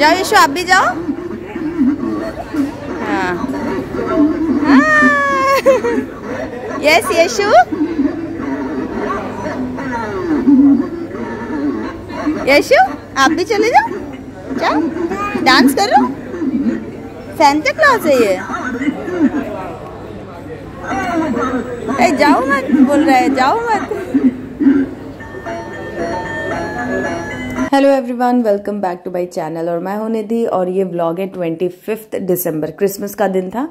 जाओ यशु आप भी जाओ हाँ, हाँ। यस यशु यशु आप भी चले जाओ जाओ डांस करो सेंटा क्लास है ये जाओ मत बोल रहे जाओ मत hello everyone welcome back to my channel और मैं हूं निधि और ये व्लॉग है ट्वेंटी फिफ्थ डिसम्बर क्रिसमस का दिन था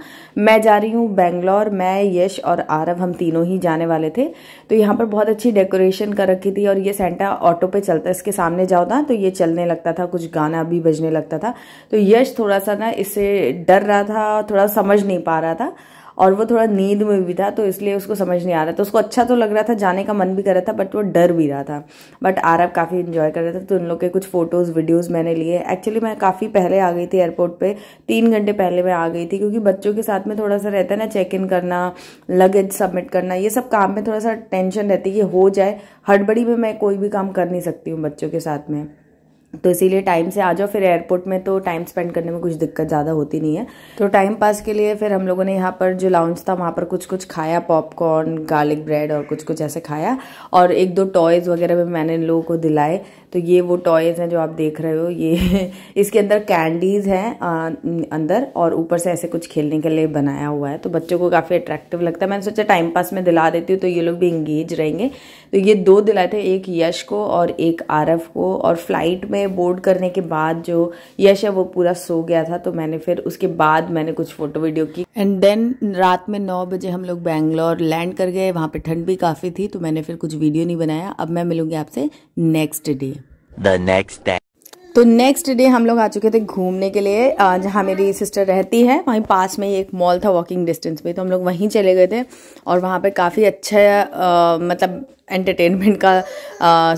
मैं जा रही हूं बेंगलोर मैं यश और आरव हम तीनों ही जाने वाले थे तो यहां पर बहुत अच्छी डेकोरेशन कर रखी थी और ये सेंटा ऑटो पे चलता इसके सामने जाओ ना तो ये चलने लगता था कुछ गाना भी बजने लगता था तो यश थोड़ा सा ना इससे डर रहा था थोड़ा समझ नहीं पा रहा था और वो थोड़ा नींद में भी था तो इसलिए उसको समझ नहीं आ रहा था तो उसको अच्छा तो लग रहा था जाने का मन भी कर रहा था बट वो डर भी रहा था बट आरब काफ़ी इन्जॉय कर रहा था तो उन लोग के कुछ फ़ोटोज़ वीडियोज़ मैंने लिए एक्चुअली मैं काफ़ी पहले आ गई थी एयरपोर्ट पर तीन घंटे पहले मैं आ गई थी क्योंकि बच्चों के साथ में थोड़ा सा रहता है ना चेक इन करना लगेज सबमिट करना ये सब काम में थोड़ा सा टेंशन रहती है कि हो जाए हड़बड़ी में मैं कोई भी काम कर नहीं सकती हूँ बच्चों के साथ में तो इसीलिए टाइम से आ जाओ फिर एयरपोर्ट में तो टाइम स्पेंड करने में कुछ दिक्कत ज़्यादा होती नहीं है तो टाइम पास के लिए फिर हम लोगों ने यहाँ पर जो लाउंज था वहाँ पर कुछ कुछ खाया पॉपकॉर्न गार्लिक ब्रेड और कुछ कुछ ऐसे खाया और एक दो टॉयज़ वगैरह भी मैंने इन लोगों को दिलाए तो ये वो टॉयज़ हैं जो आप देख रहे हो ये इसके अंदर कैंडीज़ हैं अंदर और ऊपर से ऐसे कुछ खेलने के लिए बनाया हुआ है तो बच्चों को काफ़ी अट्रैक्टिव लगता है मैंने सोचा टाइम पास में दिला देती हूँ तो ये लोग भी इंगेज रहेंगे तो ये दो दिलाए थे एक यश को और एक आरफ को और फ्लाइट में में बोर्ड करने के बाद जो यश है वो पूरा सो गया था तो मैंने फिर उसके बाद मैंने कुछ फोटो वीडियो की एंड देन रात में नौ बजे हम लोग बैंगलोर लैंड कर गए वहाँ पे ठंड भी काफ़ी थी तो मैंने फिर कुछ वीडियो नहीं बनाया अब मैं मिलूंगी आपसे next day the next day तो नेक्स्ट डे हम लोग आ चुके थे घूमने के लिए जहाँ मेरी सिस्टर रहती है वहीं पास में ही एक मॉल था वॉकिंग डिस्टेंस पे तो हम लोग वहीं चले गए थे और वहाँ पे काफ़ी अच्छा आ, मतलब एंटरटेनमेंट का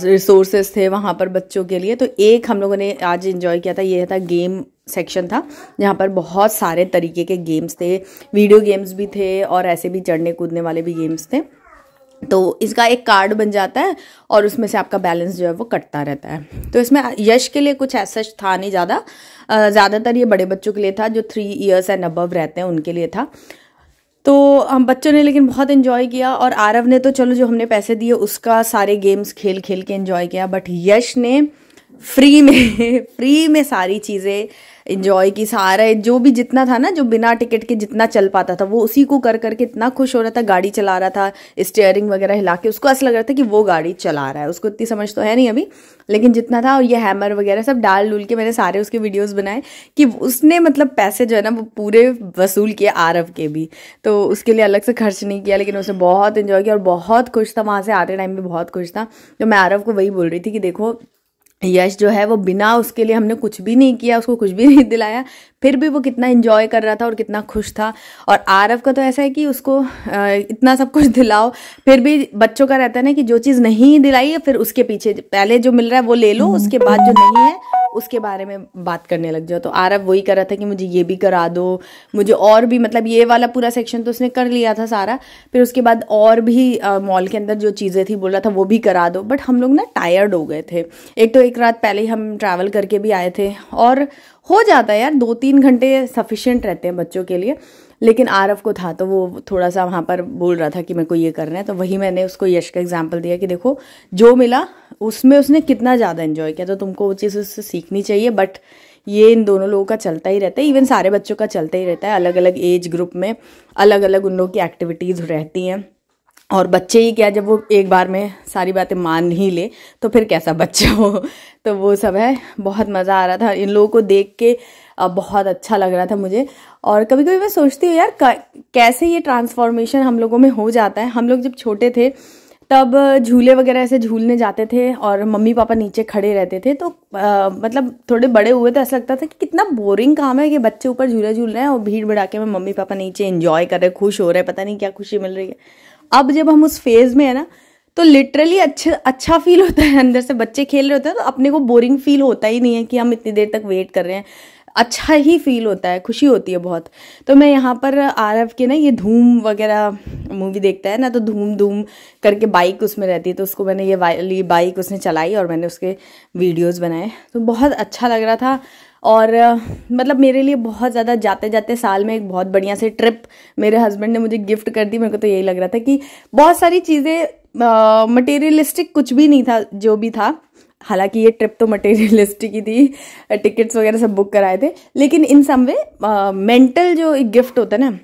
रिसोर्सेज थे वहाँ पर बच्चों के लिए तो एक हम लोगों ने आज इन्जॉय किया था ये था गेम सेक्शन था जहाँ पर बहुत सारे तरीके के गेम्स थे वीडियो गेम्स भी थे और ऐसे भी चढ़ने कूदने वाले भी गेम्स थे तो इसका एक कार्ड बन जाता है और उसमें से आपका बैलेंस जो है वो कटता रहता है तो इसमें यश के लिए कुछ ऐसा था नहीं ज़्यादा ज़्यादातर ये बड़े बच्चों के लिए था जो थ्री इयर्स एंड अबव रहते हैं उनके लिए था तो हम बच्चों ने लेकिन बहुत इन्जॉय किया और आरव ने तो चलो जो हमने पैसे दिए उसका सारे गेम्स खेल खेल के इन्जॉय किया बट यश ने फ्री में फ्री में सारी चीज़ें इन्जॉय की सारा जो भी जितना था ना जो बिना टिकट के जितना चल पाता था वो उसी को कर करके इतना खुश हो रहा था गाड़ी चला रहा था स्टेयरिंग वगैरह हिला के उसको ऐसा लग रहा था कि वो गाड़ी चला रहा है उसको इतनी समझ तो है नहीं अभी लेकिन जितना था और ये हैमर वगैरह सब डाल डूल के मैंने सारे उसके वीडियोज़ बनाए कि उसने मतलब पैसे जो है ना वो पूरे वसूल किए आरव के भी तो उसके लिए अलग से खर्च नहीं किया लेकिन उसने बहुत इन्जॉय किया और बहुत खुश था वहाँ से आते टाइम भी बहुत खुश था तो मैं आरव को वही बोल रही थी कि देखो यश जो है वो बिना उसके लिए हमने कुछ भी नहीं किया उसको कुछ भी नहीं दिलाया फिर भी वो कितना इन्जॉय कर रहा था और कितना खुश था और आरव का तो ऐसा है कि उसको इतना सब कुछ दिलाओ फिर भी बच्चों का रहता है ना कि जो चीज़ नहीं दिलाई है फिर उसके पीछे पहले जो मिल रहा है वो ले लो उसके बाद जो नहीं है उसके बारे में बात करने लग जाओ तो आरव वही कर रहा था कि मुझे ये भी करा दो मुझे और भी मतलब ये वाला पूरा सेक्शन तो उसने कर लिया था सारा फिर उसके बाद और भी मॉल के अंदर जो चीज़ें थी बोल रहा था वो भी करा दो बट हम लोग ना टायर्ड हो गए थे एक तो एक रात पहले ही हम ट्रैवल करके भी आए थे और हो जाता है यार दो तीन घंटे सफिशेंट रहते हैं बच्चों के लिए लेकिन आरफ को था तो वो थोड़ा सा वहाँ पर बोल रहा था कि मेरे को ये करना है तो वही मैंने उसको यश का एग्जाम्पल दिया कि देखो जो मिला उसमें उसने कितना ज़्यादा इन्जॉय किया तो तुमको वो चीज़ उससे सीखनी चाहिए बट ये इन दोनों लोगों का चलता ही रहता है इवन सारे बच्चों का चलता ही रहता है अलग अलग एज ग्रुप में अलग अलग उन लोगों की एक्टिविटीज़ रहती हैं और बच्चे ही क्या जब वो एक बार में सारी बातें मान ही ले तो फिर कैसा बच्चा हो तो वो सब है बहुत मज़ा आ रहा था इन लोगों को देख के बहुत अच्छा लग रहा था मुझे और कभी कभी मैं सोचती हूँ यार कैसे ये ट्रांसफॉर्मेशन हम लोगों में हो जाता है हम लोग जब छोटे थे तब झूले वगैरह ऐसे झूलने जाते थे और मम्मी पापा नीचे खड़े रहते थे तो आ, मतलब थोड़े बड़े हुए तो ऐसा लगता था कि कितना बोरिंग काम है कि बच्चे ऊपर झूले झूल रहे हैं और भीड़ भड़ा के में मम्मी पापा नीचे इन्जॉय कर रहे खुश हो रहे पता नहीं क्या खुशी मिल रही है अब जब हम उस फेज में है ना तो लिटरली अच्छे अच्छा फील होता है अंदर से बच्चे खेल रहे होते हैं तो अपने को बोरिंग फील होता ही नहीं है कि हम इतनी देर तक वेट कर रहे हैं अच्छा ही फील होता है खुशी होती है बहुत तो मैं यहाँ पर आर एफ के ना ये धूम वगैरह मूवी देखता है ना तो धूम धूम करके बाइक उसमें रहती है तो उसको मैंने ये वाली बाइक उसने चलाई और मैंने उसके वीडियोस बनाए तो बहुत अच्छा लग रहा था और मतलब मेरे लिए बहुत ज़्यादा जाते जाते साल में एक बहुत बढ़िया से ट्रिप मेरे हस्बैंड ने मुझे गिफ्ट कर दी मेरे को तो यही लग रहा था कि बहुत सारी चीज़ें मटेरियलिस्टिक कुछ भी नहीं था जो भी था हालांकि ये ट्रिप तो मटेरियलिस्टिक ही थी टिकट्स वगैरह सब बुक कराए थे लेकिन इन सम वे मेंटल जो एक गिफ्ट होता है ना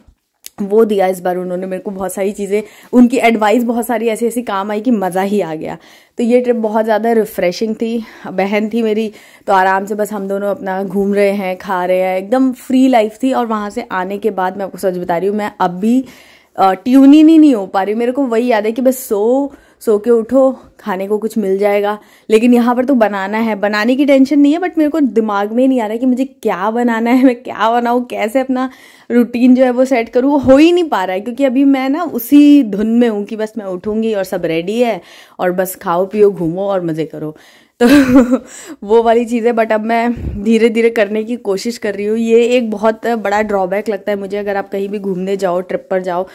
वो दिया इस बार उन्होंने मेरे को बहुत सारी चीज़ें उनकी एडवाइस बहुत सारी ऐसी ऐसी काम आई कि मज़ा ही आ गया तो ये ट्रिप बहुत ज़्यादा रिफ़्रेशिंग थी बहन थी मेरी तो आराम से बस हम दोनों अपना घूम रहे हैं खा रहे हैं एकदम फ्री लाइफ थी और वहाँ से आने के बाद मैं आपको सच बता रही हूँ मैं अब भी ट्यून ही नहीं, नहीं हो पा रही मेरे को वही याद है कि बस सो सो के उठो खाने को कुछ मिल जाएगा लेकिन यहाँ पर तो बनाना है बनाने की टेंशन नहीं है बट मेरे को दिमाग में नहीं आ रहा कि मुझे क्या बनाना है मैं क्या बनाऊँ कैसे अपना रूटीन जो है वो सेट करूँ हो ही नहीं पा रहा है क्योंकि अभी मैं ना उसी धुन में हूँ कि बस मैं उठूँगी और सब रेडी है और बस खाओ पियो घूमो और मज़े करो तो वो वाली चीज़ है बट अब मैं धीरे धीरे करने की कोशिश कर रही हूँ ये एक बहुत बड़ा ड्रॉबैक लगता है मुझे अगर आप कहीं भी घूमने जाओ ट्रिप पर जाओ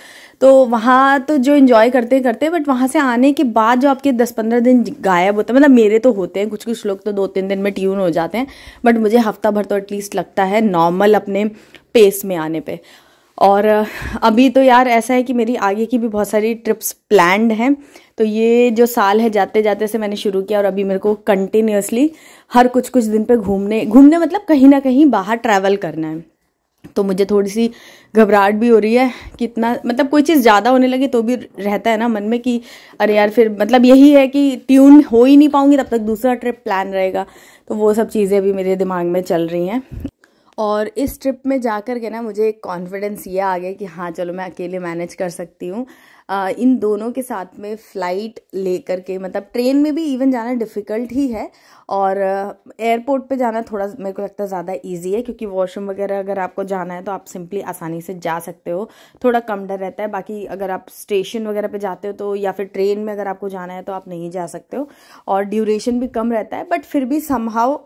तो वहाँ तो जो इन्जॉय करते हैं करते हैं बट वहाँ से आने के बाद जो आपके दस पंद्रह दिन गायब होते हैं मतलब मेरे तो होते हैं कुछ कुछ लोग तो दो तीन दिन में ट्यून हो जाते हैं बट मुझे हफ्ता भर तो एटलीस्ट लगता है नॉर्मल अपने पेस में आने पर और अभी तो यार ऐसा है कि मेरी आगे की भी बहुत सारी ट्रिप्स प्लान्ड हैं तो ये जो साल है जाते जाते से मैंने शुरू किया और अभी मेरे को कंटिन्यूसली हर कुछ कुछ दिन पे घूमने घूमने मतलब कहीं ना कहीं बाहर ट्रैवल करना है तो मुझे थोड़ी सी घबराहट भी हो रही है कि इतना मतलब कोई चीज़ ज़्यादा होने लगी तो भी रहता है ना मन में कि अरे यार फिर मतलब यही है कि ट्यून हो ही नहीं पाऊंगी तब तक दूसरा ट्रिप प्लान रहेगा तो वो सब चीज़ें भी मेरे दिमाग में चल रही हैं और इस ट्रिप में जाकर के ना मुझे एक कॉन्फिडेंस ये आ गया कि हाँ चलो मैं अकेले मैनेज कर सकती हूँ इन दोनों के साथ में फ़्लाइट लेकर के मतलब ट्रेन में भी इवन जाना डिफ़िकल्ट ही है और एयरपोर्ट पे जाना थोड़ा मेरे को लगता है ज़्यादा इजी है क्योंकि वॉशरूम वगैरह अगर आपको जाना है तो आप सिंपली आसानी से जा सकते हो थोड़ा कम डर रहता है बाकी अगर आप स्टेशन वगैरह पे जाते हो तो या फिर ट्रेन में अगर आपको जाना है तो आप नहीं जा सकते हो और ड्यूरेशन भी कम रहता है बट फिर भी समहाउ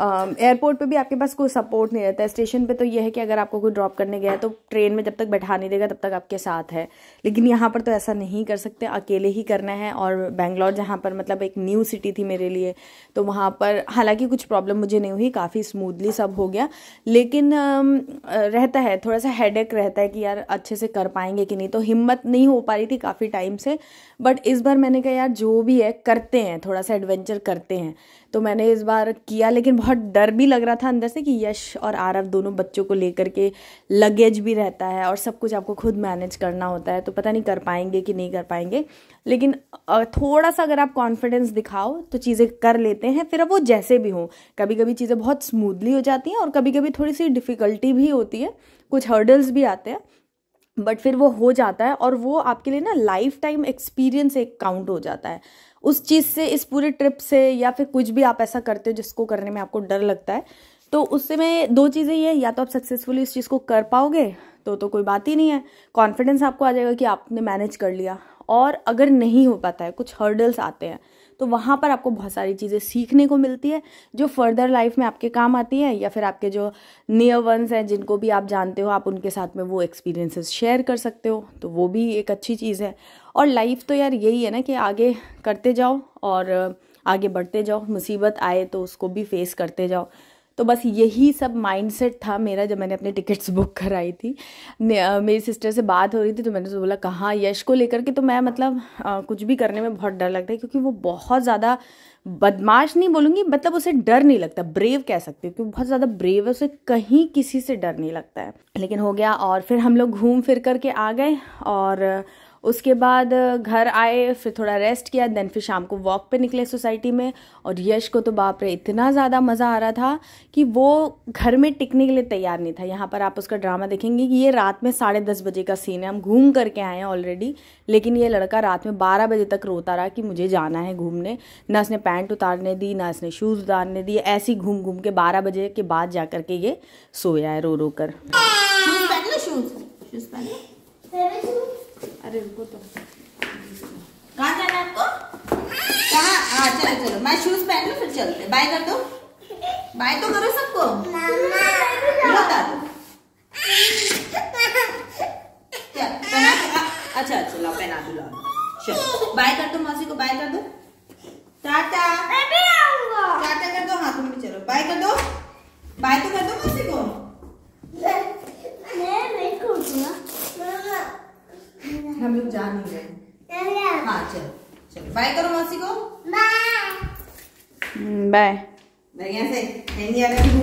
एयरपोर्ट um, पे भी आपके पास कोई सपोर्ट नहीं रहता है स्टेशन पे तो यह है कि अगर आपको कोई ड्रॉप करने गया है तो ट्रेन में जब तक बैठा नहीं देगा तब तक आपके साथ है लेकिन यहाँ पर तो ऐसा नहीं कर सकते अकेले ही करना है और बैंगलोर जहाँ पर मतलब एक न्यू सिटी थी मेरे लिए तो वहाँ पर हालांकि कुछ प्रॉब्लम मुझे नहीं हुई काफ़ी स्मूथली सब हो गया लेकिन um, रहता है थोड़ा सा हेड रहता है कि यार अच्छे से कर पाएंगे कि नहीं तो हिम्मत नहीं हो पा रही थी काफ़ी टाइम से बट इस बार मैंने कहा यार जो भी है करते हैं थोड़ा सा एडवेंचर करते हैं तो मैंने इस बार किया लेकिन बहुत डर भी लग रहा था अंदर से कि यश और आरव दोनों बच्चों को लेकर के लगेज भी रहता है और सब कुछ आपको खुद मैनेज करना होता है तो पता नहीं कर पाएंगे कि नहीं कर पाएंगे लेकिन थोड़ा सा अगर आप कॉन्फिडेंस दिखाओ तो चीज़ें कर लेते हैं फिर अब वो जैसे भी हों कभी कभी चीज़ें बहुत स्मूदली हो जाती हैं और कभी कभी थोड़ी सी डिफ़िकल्टी भी होती है कुछ हर्डल्स भी आते हैं बट फिर वो हो जाता है और वो आपके लिए ना लाइफ टाइम एक्सपीरियंस एक काउंट हो जाता है उस चीज़ से इस पूरे ट्रिप से या फिर कुछ भी आप ऐसा करते हो जिसको करने में आपको डर लगता है तो उससे में दो चीज़ें ये या तो आप सक्सेसफुली इस चीज़ को कर पाओगे तो तो कोई बात ही नहीं है कॉन्फिडेंस आपको आ जाएगा कि आपने मैनेज कर लिया और अगर नहीं हो पाता है कुछ हर्डल्स आते हैं तो वहाँ पर आपको बहुत सारी चीज़ें सीखने को मिलती है जो फर्दर लाइफ में आपके काम आती हैं या फिर आपके जो नियर वंस हैं जिनको भी आप जानते हो आप उनके साथ में वो एक्सपीरियंसेस शेयर कर सकते हो तो वो भी एक अच्छी चीज़ है और लाइफ तो यार यही है ना कि आगे करते जाओ और आगे बढ़ते जाओ मुसीबत आए तो उसको भी फेस करते जाओ तो बस यही सब माइंडसेट था मेरा जब मैंने अपने टिकट्स बुक कराई थी मेरी सिस्टर से बात हो रही थी तो मैंने बोला कहाँ यश को लेकर के तो मैं मतलब आ, कुछ भी करने में बहुत डर लगता है क्योंकि वो बहुत ज़्यादा बदमाश नहीं बोलूँगी मतलब उसे डर नहीं लगता ब्रेव कह सकती हूँ क्योंकि बहुत ज़्यादा ब्रेव है उसे कहीं किसी से डर नहीं लगता है लेकिन हो गया और फिर हम लोग घूम फिर करके आ गए और उसके बाद घर आए फिर थोड़ा रेस्ट किया देन फिर शाम को वॉक पे निकले सोसाइटी में और यश को तो बाप रे इतना ज़्यादा मज़ा आ रहा था कि वो घर में टिकने के लिए तैयार नहीं था यहाँ पर आप उसका ड्रामा देखेंगे कि ये रात में साढ़े दस बजे का सीन है हम घूम करके आए हैं ऑलरेडी लेकिन ये लड़का रात में बारह बजे तक रोता रहा कि मुझे जाना है घूमने ना उसने पैंट उतारने दी ना उसने शूज़ उतारने दिए ऐसी घूम घूम के बारह बजे के बाद जा करके ये सोया है रो रो कर शूज़ शूज़ शूज़ अरे रुको तो कहाँ जाना है आपको कहाँ हाँ चलो चलो मैं शूज पहन लूँ फिर चलते बाय कर दो बाय तो करो सबको बता दो अच्छा अच्छा लाओ पहना दो चलो बाय कर दो मौसी को बाय कर दो जा नहीं रहे हाँ चलो चलो बाय करो मौसी को बाय बाय मैं यहाँ